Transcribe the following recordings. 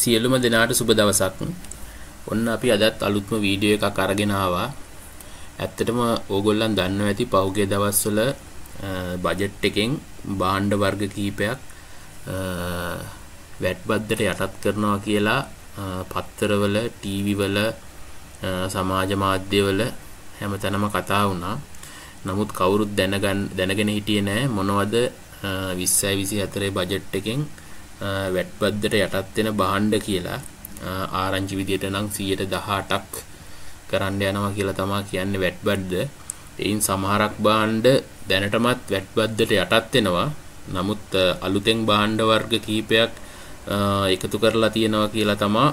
සියලුම දෙනාට සුබ දවසක්. ඔන්න අපි අදත් අලුත්ම වීඩියෝ එකක් අරගෙන ආවා. ඇත්තටම ඕගොල්ලන් දන්නවා ඇති පහුගිය දවස්වල බජට් එකෙන් භාණ්ඩ වර්ග කීපයක් වැට්බද්දට යටත් කරනවා කියලා පත්තරවල, ටීවී වල, සමාජ මාධ්‍යවල හැමතැනම කතා වුණා. නමුත් කවුරුත් දැනගෙන හිටියේ නෑ මොනවද 20 24 බජට් එකෙන් වැට්බද්දට යටත් වෙන බහණ්ඩ කියලා ආරංචි විදියට නම් 118ක් කරන්න යනවා කියලා තමයි කියන්නේ වැට්බද්ද. එයින් සමහරක් බහණ්ඩ දැනටමත් වැට්බද්දට යටත් වෙනවා. නමුත් අලුතෙන් බහණ්ඩ වර්ග කීපයක් එකතු කරලා තියෙනවා කියලා තමයි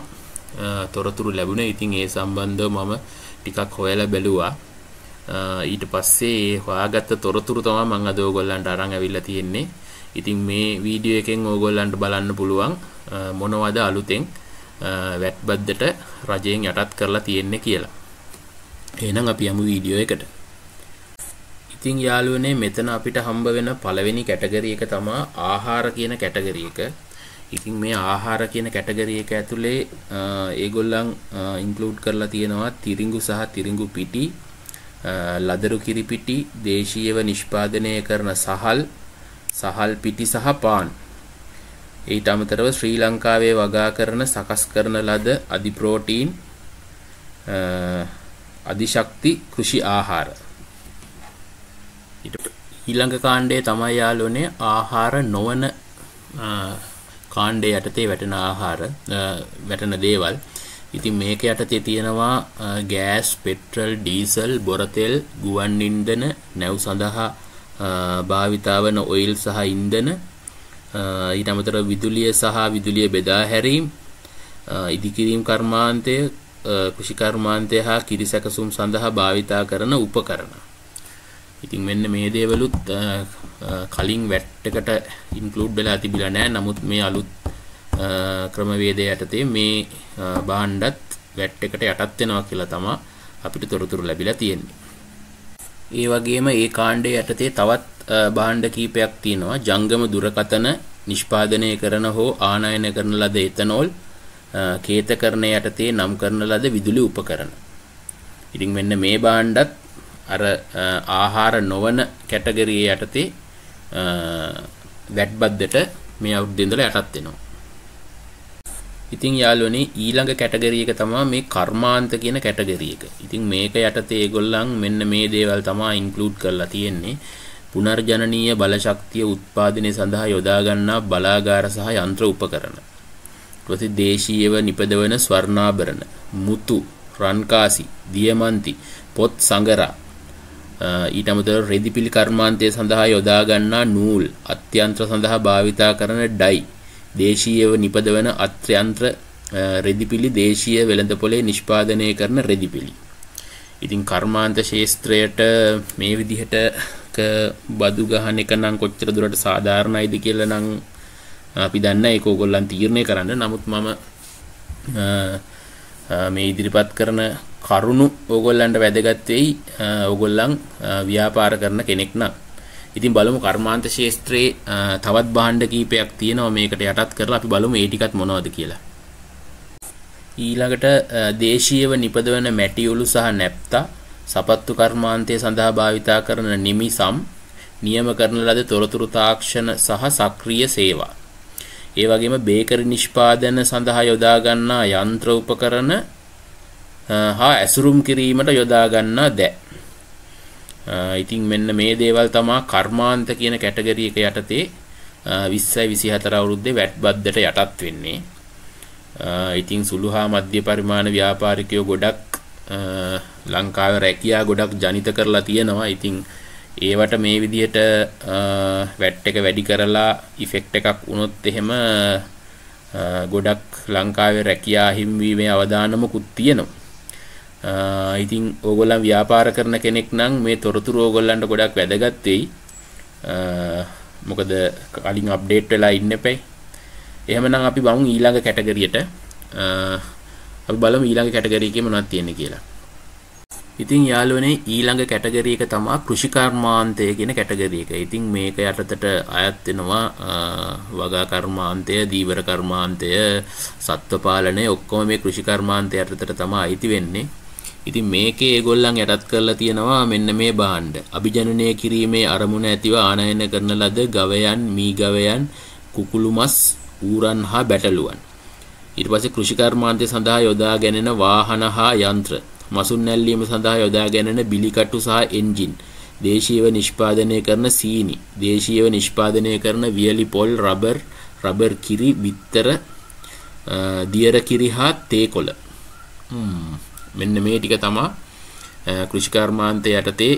තොරතුරු ලැබුණේ. ඉතින් ඒ සම්බන්ධව මම ටිකක් හොයලා බැලුවා. ඊට පස්සේ හොයාගත්ත තොරතුරු තමයි මම අද ඕගොල්ලන්ට අරන් ඇවිල්ලා තියෙන්නේ. ඉතින් මේ වීඩියෝ එකෙන් ඕගොල්ලන්ට බලන්න පුළුවන් මොනවද අලුතෙන් වැට්බද්දට රජයෙන් යටත් කරලා තියෙන්නේ කියලා. එහෙනම් අපි යමු වීඩියෝ එකට. ඉතින් යාළුවනේ මෙතන අපිට හම්බ වෙන පළවෙනි කැටගරි එක තමයි ආහාර කියන කැටගරි එක. ඉතින් මේ ආහාර කියන කැටගරි එක ඇතුලේ ඒගොල්ලන් ඉන්ක්ලූඩ් කරලා තියෙනවා තිරිඟු සහ තිරිඟු පිටි ලදරු කිරි පිටි දේශීයව නිෂ්පාදනය කරන සහල් සහල් පිටි සහ පාන්. ඊට අමතරව ශ්‍රී ලංකාවේ වගා කරන සකස් කරන ලද අධි ප්‍රෝටීන් අධිශක්ති කෘෂි ආහාර. ඊළඟ කාණ්ඩය තමයි යාළුවනේ ආහාර නොවන කාණ්ඩය යටතේ වැටෙන ආහාර වැටෙන දේවල්. ඉතින් මේක යටතේ තියෙනවා ගෑස්, පෙට්‍රල්, ඩීසල්, බොරතෙල්, ගුවන් ඉන්ධන, නැව් සඳහා භාවිතා වන ඔයිල් සහ ඉන්ධන ඊට අමතරව විදුලිය සහ විදුලිය බෙදා හැරීම් ඉදිකිරීම් කර්මාන්තය කෘෂි කර්මාන්තය හා කිරිසැකසුම් සඳහා භාවිතා කරන උපකරණ. ඉතින් මෙන්න මේ දේවලුත් කලින් වැට් එකට ඉන්ක්ලූඩ් වෙලා තිබිලා නැහැ. නමුත් මේ අලුත් ක්‍රමවේදය යටතේ මේ භාණ්ඩත් වැට් එකට යටත් වෙනවා කියලා තමයි අපිට තොරතුරු ලැබිලා තියෙන්නේ. ඒ වගේම ඒ කාණ්ඩය යටතේ තවත් භාණ්ඩ කීපයක් තියෙනවා ජංගම දුරකතන නිෂ්පාදනය කරන හෝ ආනයන කරන ලද එතනෝල් කේතකරණ යටතේ නම් කරන ලද විදුලි උපකරණ. ඉතින් මෙන්න මේ භාණ්ඩත් අර ආහාර නොවන කැටගරිය යටතේ වැට්බද්දට මේ අවුරුද්දේ ඉඳලා යටත් වෙනවා. ඉතින් යාලුවනේ ඊළඟ කැටගරිය එක තමයි මේ කර්මාන්ත කියන කැටගරිය එක. ඉතින් මේක යටතේ ඒගොල්ලන් මෙන්න මේ දේවල් තමයි ඉන්ක්ලූඩ් කරලා තියෙන්නේ. පුනර්ජනනීය බලශක්තිය උත්පාදනය සඳහා යොදා ගන්නා බලාගාර සහ යන්ත්‍ර උපකරණ. ඊට දේශීයව නිපදවන ස්වර්ණාභරණ, මුතු, රන්කාසි, දියමන්ති, පොත් සංගරා ඊට අමතරව රෙදිපිලි කර්මාන්තය සඳහා යොදා ගන්නා නූල්, අත්‍යන්ත්‍ර සඳහා භාවිතා කරන ඩයි දේශීයව නිපදවන අත්‍යන්ත්‍ර රෙදිපිලි දේශීය වෙළඳපොලේ නිෂ්පාදනය කරන රෙදිපිලි. ඉතින් කර්මාන්ත ශේස්ත්‍රයට මේ විදිහට බදු ගහන එක නම් කොච්චර දුරට සාධාරණයිද කියලා නම් අපි දන්න ඒක ඕගොල්ලන් තීරණය කරන්න. නමුත් මම මේ ඉදිරිපත් කරන කරුණු ඕගොල්ලන්ට වැදගත් වෙයි. ඕගොල්ලන් ව්‍යාපාර කරන කෙනෙක් නම් ඉතින් බලමු කර්මාන්ත ශේස්ත්‍රයේ තවත් භාණ්ඩ කීපයක් තියෙනවා මේකට යටත් කරලා අපි බලමු ඒ ටිකත් මොනවද කියලා. ඊළඟට දේශීයව නිපදවන මැටිඔලු සහ නැප්තා සපත්තු කර්මාන්තය සඳහා භාවිතා කරන නිමිසම් නියම කරන ලද තොරතුරු තාක්ෂණ සහ සක්‍රීය සේවා. ඒ වගේම බේකරි නිෂ්පාදන සඳහා යොදා ගන්නා යන්ත්‍ර උපකරණ හා ඇසුරුම් කිරීමට යොදා ගන්නා දෑ ඉතින් මෙන්න මේ දේවල් තමා කර්මාන්ත කියන කැටගරිය එක යටතේ 20යි 24 අවුරුද්දේ වැට්බද්දට යටත් වෙන්නේ. ඉතින් සුළු හා මධ්‍ය පරිමාණ ව්‍යාපාරිකයෝ ගොඩක් ලංකාවේ රැකියා ගොඩක් ජනිත කරලා තියෙනවා. ඉතින් ඒවට මේ විදිහට වැට් එක වැඩි කරලා ඉෆෙක්ට් එකක් වුණොත් එහෙම ගොඩක් ලංකාවේ රැකියා හිම්වීමේ අවදානමකුත් තියෙනවා. ඉතින් ඕගොල්ලන් ව්‍යාපාර කරන කෙනෙක් නම් මේ තොරතුරු ඕගොල්ලන්ට ගොඩක් වැදගත් වෙයි. මොකද කලින් අප්ඩේට් වෙලා ඉන්න එපයි. එහෙමනම් අපි බමු ඊළඟ කැටගරියට අපි බලමු ඊළඟ කැටගරිය එකේ මොනවද තියෙන්නේ කියලා. ඉතින් යාළුවනේ ඊළඟ කැටගරිය එක තමයි කෘෂිකර්මාන්තය කියන කැටගරිය එක. ඉතින් මේක යටතට අයත් වෙනවා වගා කර්මාන්තය, දීවර කර්මාන්තය, සත්ව පාලනය ඔක්කොම මේ කෘෂිකර්මාන්තය යටතට තමයි අයිති වෙන්නේ. ඉතින් මේකේ ඒගොල්ලන් යටත් කරලා තියෙනවා මෙන්න මේ භාණ්ඩ. අභිජනනය කිරීමේ අරමුණ ඇතිව ආනයන කරන ලද ගවයන්, මී ගවයන්, කුකුළු මස්, ඌරන් හා බැටළුවන්. ඊට පස්සේ කෘෂිකර්මාන්තය සඳහා යොදා ගැනෙන වාහන හා යන්ත්‍ර, මසුන් නැල්ලීම සඳහා යොදා ගැනෙන බිලිකටු සහ එන්ජින්, දේශීයව නිෂ්පාදනය කරන සීනි, දේශීයව නිෂ්පාදනය කරන වියලි පොල්, රබර්, රබර් කිරි, බිත්තර, දියර කිරි හා තේ කොළ. හ්ම් මෙන්න මේ ටික තමා කෘෂිකර්මාන්තය යටතේ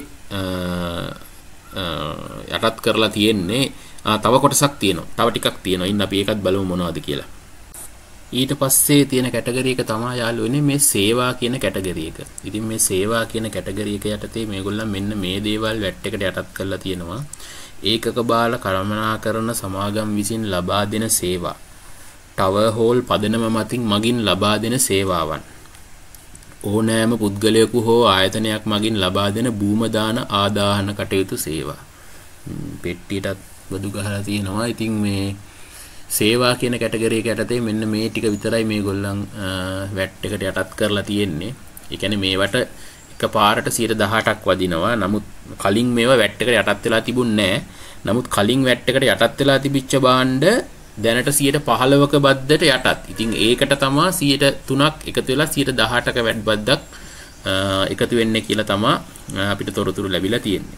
යටත් කරලා තියෙන්නේ තව කොටසක් තියෙනවා තව ටිකක් තියෙනවා ඉන්න අපි ඒකත් බලමු මොනවද කියලා ඊට පස්සේ තියෙන කැටගරි එක තමයි යාළුවනේ මේ සේවා කියන කැටගරි එක. ඉතින් මේ සේවා කියන කැටගරි එක යටතේ මේගොල්ලන් මෙන්න මේ දේවල් වැට් එකට යටත් කරලා තියෙනවා. ඒකක බාල කළමනාකරන සමාගම් විසින් ලබා දෙන සේවා. ටවර් හෝල් පදනම මතින් මගින් ලබා දෙන සේවාවන්. ඕනෑම පුද්ගලයෙකු හෝ ආයතනයක් මගින් ලබා දෙන බූමදාන ආදාහන කටයුතු සේවා. පෙට්ටියටත් බදු ගහලා තියෙනවා. ඉතින් මේ සේවා කියන කැටගරිය එක යටතේ මෙන්න මේ ටික විතරයි මේගොල්ලන් වැට් එකට යටත් කරලා තියෙන්නේ. ඒ කියන්නේ මේවට එකපාරට 18%ක් වදිනවා. නමුත් කලින් මේවා වැට් එකට යටත් වෙලා තිබුණේ නැහැ. නමුත් කලින් වැට් එකට යටත් වෙලා තිබිච්ච භාණ්ඩ දැනට 115ක බද්දට යටත්. ඉතින් ඒකට තමා 103ක් එකතු වෙලා 118ක වැඩි බද්දක් එකතු වෙන්නේ කියලා තමා අපිට තොරතුරු ලැබිලා තියෙන්නේ.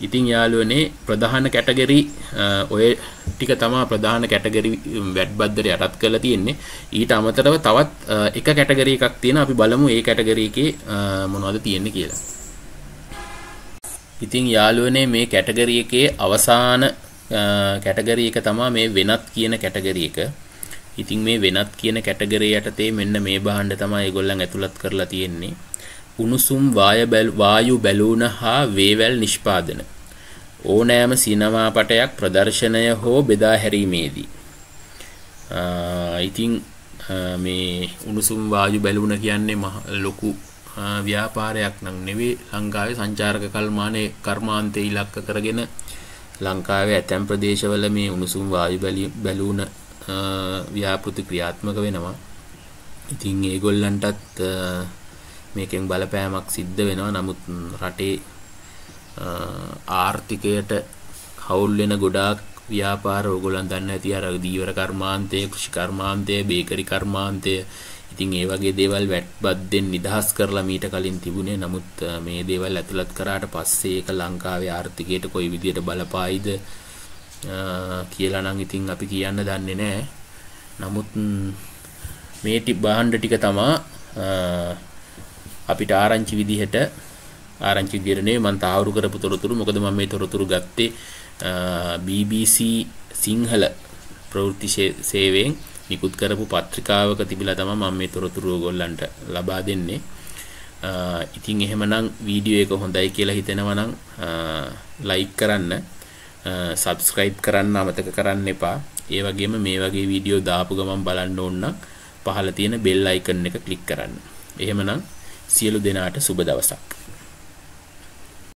ඉතින් යාළුවනේ ප්‍රධාන කැටගරි ඔය ටික තමා ප්‍රධාන කැටගරි වැඩ් බද්දට යටත් කරලා තියෙන්නේ. ඊට අමතරව තවත් එක කැටගරි එකක් තියෙන අපි බලමු ඒ කැටගරි එකේ මොනවද තියෙන්නේ කියලා. ඉතින් යාළුවනේ මේ කැටගරි එකේ අවසාන කැටගරි එක තමා මේ වෙනත් කියන කැටගරි එක ඉතින් මේ වෙනත් කියන කැටගරි යටතේ මෙන්න මේ භාණ්ඩ තමයි ඒගොල්ලන් ඇතුළත් කරලා තියෙන්නේ උණුසුම් වායු බැලූන හා වේවැල් නිෂ්පාදන ඕනෑම සිනමාපටයක් ප්‍රදර්ශනය හෝ බෙදා හැරීමේදී ඉතින් මේ උණුසුම් වායු බැලුණ කියන්නේ ලොකු ව්‍යාපාරයක් නම් නෙවෙයි ලංකාවේ සංචාරක කල්මානයේ කර්මාන්තය ඉලක්ක කරගෙන ලංකාවේ ඇතැම් ප්‍රදේශවල මේ උණුසුම් වායු බැලූන ව්‍යාපෘති ක්‍රියාත්මක වෙනවා. ඉතින් ඒගොල්ලන්ටත් මේකෙන් බලපෑමක් සිද්ධ වෙනවා. නමුත් රටේ ආර්ථිකයට හවුල් වෙන ගොඩාක් ව්‍යාපාර ඕගොල්ලන් දන්න ඇති අර දීවර කර්මාන්තය, කෘෂි කර්මාන්තය, බේකරි කර්මාන්තය ඉතින් ඒ වගේ දේවල් වැට්බද්දෙන් නිදහස් කරලා මීට කලින් තිබුණේ නමුත් මේ දේවල් ඇතුළත් කරාට පස්සේ ඒක ලංකාවේ ආර්ථිකයට කොයි විදියට බලපායිද කියලා නම් ඉතින් අපි කියන්න දන්නේ නැහැ. නමුත් මේ ටි බාහණ්ඩ ටික තමා අපිට ආරංචි විදිහට ආරංචි විදිහටනේ මම තාවරු කරපු තොරතුරු මොකද මම මේ තොරතුරු ගත්තේ BBC සිංහල ප්‍රවෘත්ති සේවයෙන් නිකුත් කරපු පත්‍රිකාවක තිබිලා තමයි මම මේ තොරතුරු ඔයගොල්ලන්ට ලබා දෙන්නේ. ඉතින් එහෙමනම් වීඩියෝ එක හොඳයි කියලා හිතෙනවා නම් ලයික් කරන්න, subscribe කරන්න අමතක කරන්න එපා. ඒ වගේම මේ වගේ වීඩියෝ දාපු ගමන් බලන්න ඕන නම් පහළ තියෙන bell icon එක ක්ලික් කරන්න. එහෙමනම් සියලු දෙනාට සුබ දවසක්.